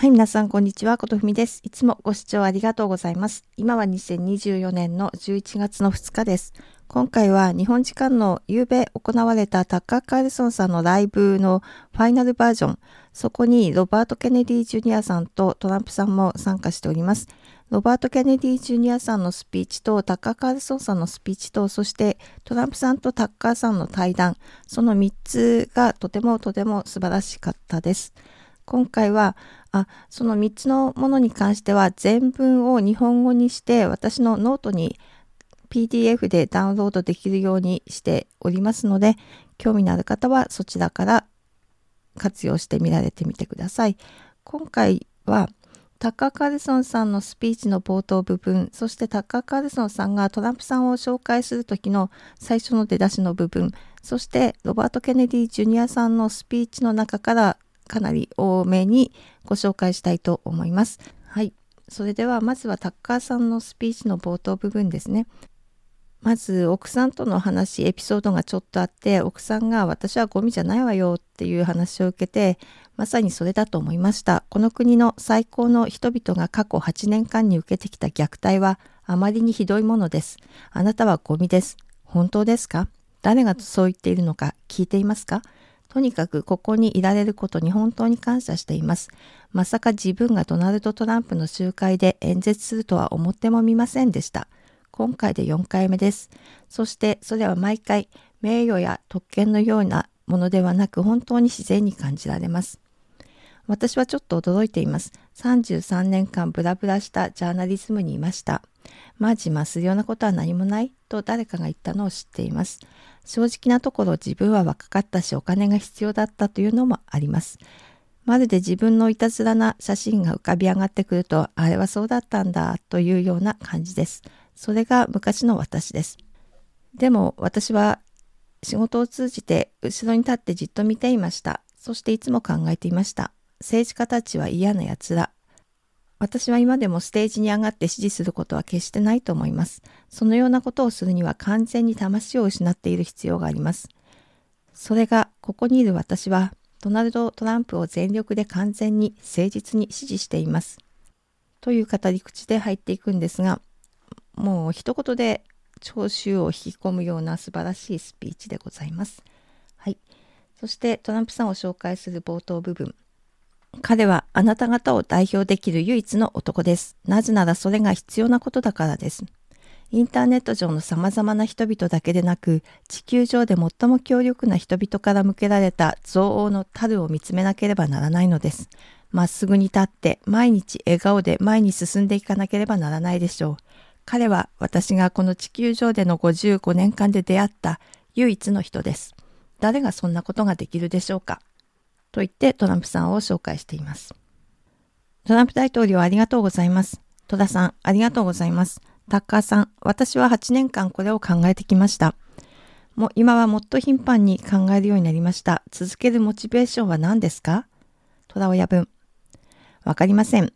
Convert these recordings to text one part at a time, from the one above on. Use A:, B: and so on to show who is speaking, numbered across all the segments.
A: はい、皆さん、こんにちは。ことふみです。いつもご視聴ありがとうございます。今は2024年の11月の2日です。今回は日本時間の夕べ行われたタッカー・カールソンさんのライブのファイナルバージョン。そこにロバート・ケネディ・ジュニアさんとトランプさんも参加しております。ロバート・ケネディ・ジュニアさんのスピーチとタッカー・カールソンさんのスピーチとそしてトランプさんとタッカーさんの対談その3つがとてもとても素晴らしかったです。今回はあその3つのものに関しては全文を日本語にして私のノートに PDF でダウンロードできるようにしておりますので興味のある方はそちらから活用してみられてみてください。今回はタッカー・カルソンさんのスピーチの冒頭部分そしてタッカー・カルソンさんがトランプさんを紹介する時の最初の出だしの部分そしてロバート・ケネディ・ジュニアさんのスピーチの中からかなり多めにご紹介したいと思います。はい。それではまずはタッカーさんのスピーチの冒頭部分ですね。まず奥さんとの話エピソードがちょっとあって奥さんが「私はゴミじゃないわよ」っていう話を受けてまさにそれだと思いましたこの国の最高の人々が過去8年間に受けてきた虐待はあまりにひどいものですあなたはゴミです本当ですか誰がそう言っているのか聞いていますかとにかくここにいられることに本当に感謝しています。まさか自分がドナルド・トランプの集会で演説するとは思ってもみませんでした。今回で4回目です。そしてそれは毎回名誉や特権のようなものではなく本当に自然に感じられます。私はちょっと驚いています。33年間ブラブラしたジャーナリズムにいました。マジますようなことは何もないと誰かが言ったのを知っています。正直なところ自分は若かったしお金が必要だったというのもあります。まるで自分のいたずらな写真が浮かび上がってくると、あれはそうだったんだというような感じです。それが昔の私です。でも私は仕事を通じて後ろに立ってじっと見ていました。そしていつも考えていました。政治家たちは嫌な奴ら。私は今でもステージに上がって指示することは決してないと思います。そのようなことをするには完全に魂を失っている必要があります。それが、ここにいる私は、ドナルド・トランプを全力で完全に誠実に支持しています。という語り口で入っていくんですが、もう一言で聴衆を引き込むような素晴らしいスピーチでございます。はい。そしてトランプさんを紹介する冒頭部分。彼はあなた方を代表できる唯一の男です。なぜならそれが必要なことだからです。インターネット上の様々な人々だけでなく、地球上で最も強力な人々から向けられた憎悪の樽を見つめなければならないのです。まっすぐに立って、毎日笑顔で前に進んでいかなければならないでしょう。彼は私がこの地球上での55年間で出会った唯一の人です。誰がそんなことができるでしょうかと言ってトランプさんを紹介しています。トランプ大統領ありがとうございます。戸田さんありがとうございます。タッカーさん、私は8年間これを考えてきました。もう今はもっと頻繁に考えるようになりました。続けるモチベーションは何ですか虎親分。わかりません。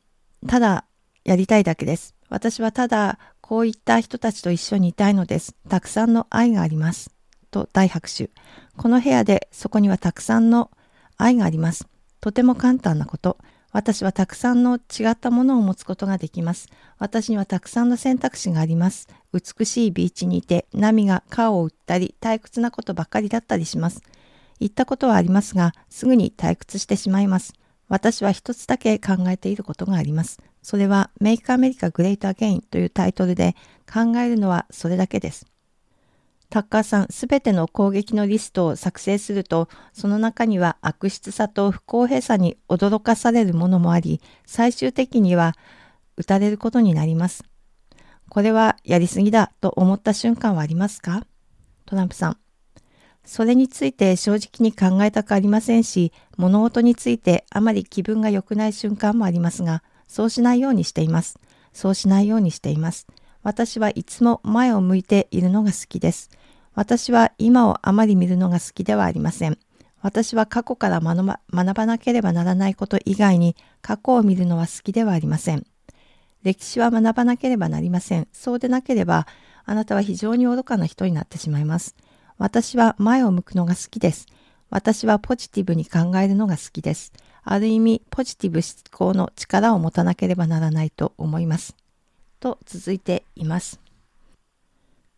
A: ただ、やりたいだけです。私はただ、こういった人たちと一緒にいたいのです。たくさんの愛があります。と大拍手。この部屋で、そこにはたくさんの愛があります。とても簡単なこと。私はたくさんの違ったものを持つことができます。私にはたくさんの選択肢があります。美しいビーチにいて、波が顔を打ったり、退屈なことばっかりだったりします。言ったことはありますが、すぐに退屈してしまいます。私は一つだけ考えていることがあります。それは Make America Great Again というタイトルで、考えるのはそれだけです。タッカーさん、すべての攻撃のリストを作成すると、その中には悪質さと不公平さに驚かされるものもあり、最終的には打たれることになります。これはやりすぎだと思った瞬間はありますかトランプさん。それについて正直に考えたくありませんし、物事についてあまり気分が良くない瞬間もありますが、そうしないようにしています。そうしないようにしています。私はいつも前を向いているのが好きです。私は今をあまり見るのが好きではありません。私は過去から学ばなければならないこと以外に過去を見るのは好きではありません。歴史は学ばなければなりません。そうでなければ、あなたは非常に愚かな人になってしまいます。私は前を向くのが好きです。私はポジティブに考えるのが好きです。ある意味、ポジティブ思考の力を持たなければならないと思います。と続いています。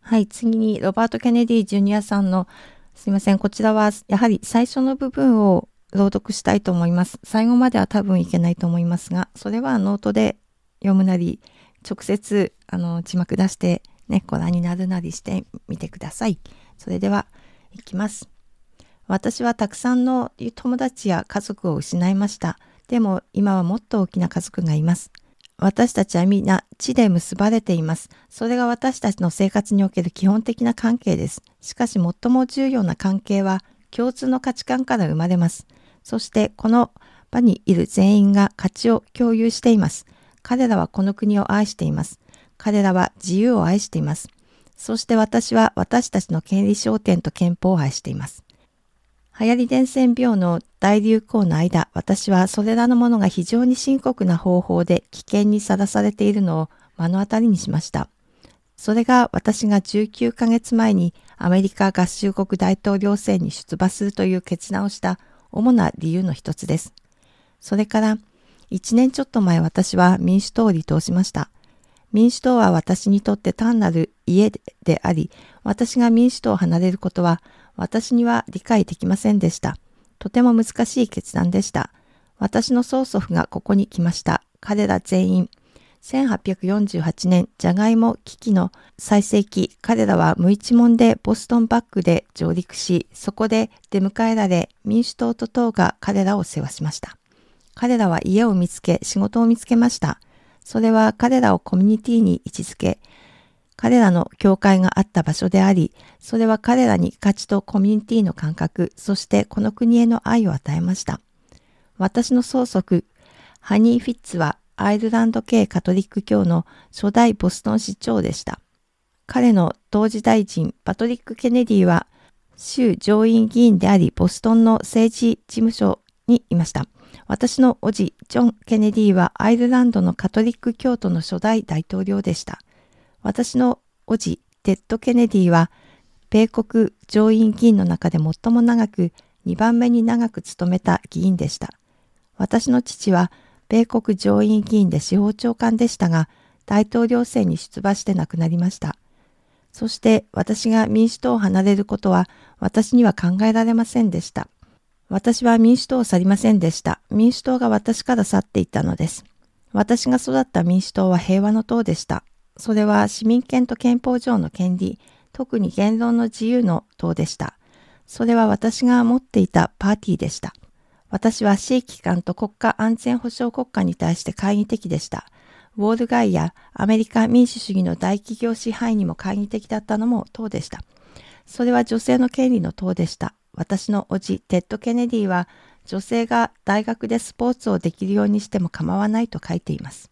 A: はい、次にロバート・ケネディ・ジュニアさんの、すいません、こちらはやはり最初の部分を朗読したいと思います。最後までは多分いけないと思いますが、それはノートで読むなり、直接、あの、字幕出して、ね、ご覧になるなりしてみてください。それでは、いきます。私はたくさんの友達や家族を失いました。でも今はもっと大きな家族がいます。私たちは皆地で結ばれています。それが私たちの生活における基本的な関係です。しかし最も重要な関係は共通の価値観から生まれます。そしてこの場にいる全員が価値を共有しています。彼らはこの国を愛しています。彼らは自由を愛しています。そして私は私たちの権利焦点と憲法を愛しています。流行り伝染病の大流行の間、私はそれらのものが非常に深刻な方法で危険にさらされているのを目の当たりにしました。それが私が19ヶ月前にアメリカ合衆国大統領選に出馬するという決断をした主な理由の一つです。それから1年ちょっと前私は民主党を離党しました。民主党は私にとって単なる家であり、私が民主党を離れることは私には理解できませんでした。とても難しい決断でした。私の曽祖父がここに来ました。彼ら全員。1848年、ジャガイモ危機の最盛期、彼らは無一文でボストンバックで上陸し、そこで出迎えられ、民主党と党が彼らを世話しました。彼らは家を見つけ、仕事を見つけました。それは彼らをコミュニティに位置づけ、彼らの教会があった場所であり、それは彼らに価値とコミュニティの感覚、そしてこの国への愛を与えました。私の曽祖父、ハニー・フィッツはアイルランド系カトリック教の初代ボストン市長でした。彼の当時大臣パトリック・ケネディは州上院議員でありボストンの政治事務所にいました。私の叔父ジョン・ケネディはアイルランドのカトリック教徒の初代大統領でした。私の叔父テッド・ケネディは米国上院議員の中で最も長く2番目に長く務めた議員でした。私の父は米国上院議員で司法長官でしたが大統領選に出馬して亡くなりました。そして私が民主党を離れることは私には考えられませんでした。私は民主党を去りませんでした。民主党が私から去っていったのです。私が育った民主党は平和の党でした。それは市民権と憲法上の権利、特に言論の自由の党でした。それは私が持っていたパーティーでした。私は市機関と国家安全保障国家に対して懐疑的でした。ウォール街やアメリカ民主主義の大企業支配にも懐疑的だったのも党でした。それは女性の権利の党でした。私の叔父、テッド・ケネディは、女性が大学でスポーツをできるようにしても構わないと書いています。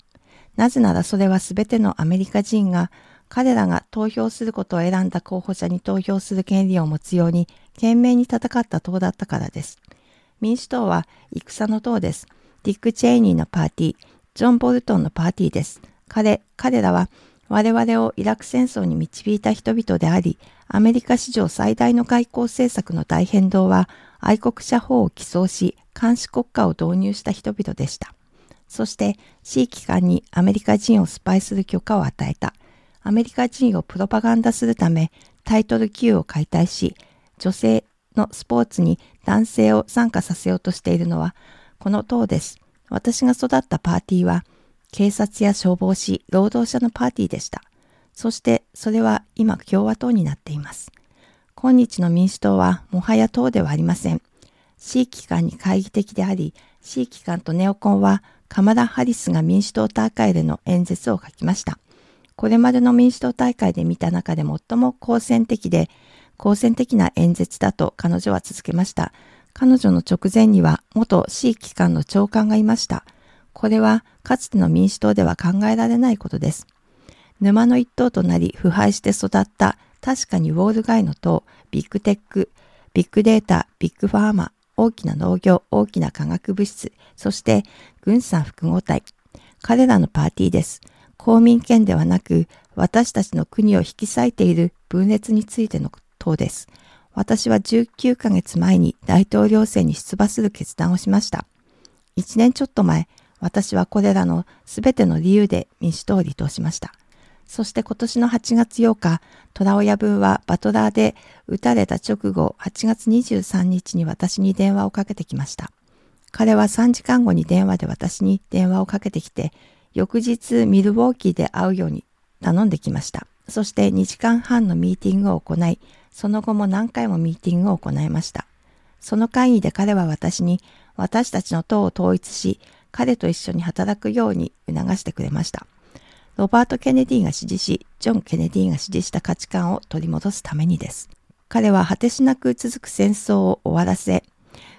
A: なぜならそれは全てのアメリカ人が彼らが投票することを選んだ候補者に投票する権利を持つように懸命に戦った党だったからです。民主党は戦の党です。ディック・チェイニーのパーティー、ジョン・ボルトンのパーティーです。彼、彼らは我々をイラク戦争に導いた人々であり、アメリカ史上最大の外交政策の大変動は愛国者法を起草し、監視国家を導入した人々でした。そして地域間にアメリカ人をスパイする許可を与えた。アメリカ人をプロパガンダするためタイトル級を解体し、女性のスポーツに男性を参加させようとしているのはこの党です。私が育ったパーティーは警察や消防士、労働者のパーティーでした。そしてそれは今共和党になっています。今日の民主党はもはや党ではありません。地域間に懐疑的であり、地域間とネオコンはカマラ・ハリスが民主党大会での演説を書きました。これまでの民主党大会で見た中で最も好戦的で、好戦的な演説だと彼女は続けました。彼女の直前には元市機関の長官がいました。これはかつての民主党では考えられないことです。沼の一党となり腐敗して育った確かにウォール街の党、ビッグテック、ビッグデータ、ビッグファーマ大きな農業、大きな化学物質、そして軍産複合体。彼らのパーティーです。公民権ではなく、私たちの国を引き裂いている分裂についての党です。私は19ヶ月前に大統領選に出馬する決断をしました。1年ちょっと前、私はこれらの全ての理由で民主党を離党しました。そして今年の8月8日、虎親分はバトラーで撃たれた直後、8月23日に私に電話をかけてきました。彼は3時間後に電話で私に電話をかけてきて、翌日ミルウォーキーで会うように頼んできました。そして2時間半のミーティングを行い、その後も何回もミーティングを行いました。その会議で彼は私に私たちの党を統一し、彼と一緒に働くように促してくれました。ロバート・ケネディが支持し、ジョン・ケネディが支持した価値観を取り戻すためにです。彼は果てしなく続く戦争を終わらせ、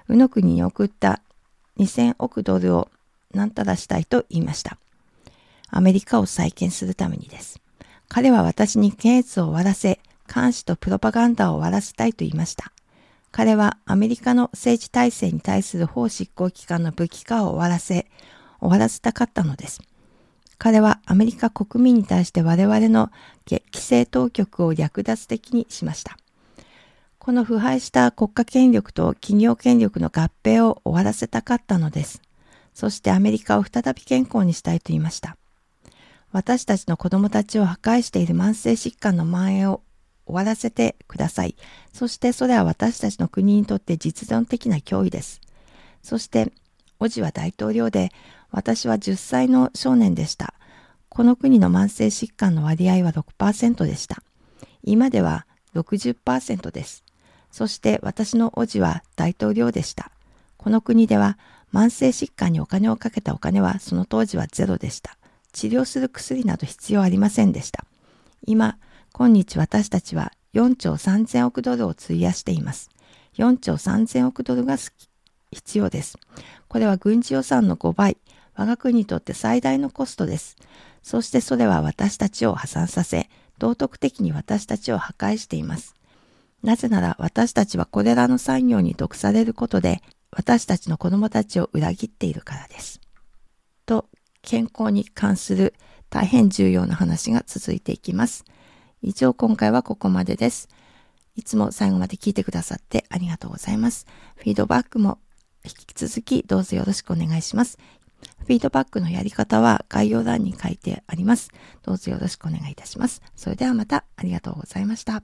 A: 宇野国に送った2000億ドルを何たらしたいと言いました。アメリカを再建するためにです。彼は私に検閲を終わらせ、監視とプロパガンダを終わらせたいと言いました。彼はアメリカの政治体制に対する法執行機関の武器化を終わらせ、終わらせたかったのです。彼はアメリカ国民に対して我々の規制当局を略奪的にしました。この腐敗した国家権力と企業権力の合併を終わらせたかったのです。そしてアメリカを再び健康にしたいと言いました。私たちの子供たちを破壊している慢性疾患の蔓延を終わらせてください。そしてそれは私たちの国にとって実存的な脅威です。そしておじは大統領で、私は10歳の少年でした。この国の慢性疾患の割合は6%でした。今では60%です。そして私のおじは大統領でした。この国では慢性疾患にお金をかけたお金はその当時はゼロでした。治療する薬など必要ありませんでした。今、今日私たちは4兆3000億ドルを費やしています。4兆3000億ドルが必要です。これは軍事予算の5倍、我が国にとって最大のコストです。そしてそれは私たちを破産させ、道徳的に私たちを破壊しています。なぜなら私たちはこれらの産業に毒されることで、私たちの子供たちを裏切っているからです。と、健康に関する大変重要な話が続いていきます。以上今回はここまでです。いつも最後まで聞いてくださってありがとうございます。フィードバックも引き続きどうぞよろしくお願いします。フィードバックのやり方は概要欄に書いてあります。どうぞよろしくお願いいたします。それではまたありがとうございました。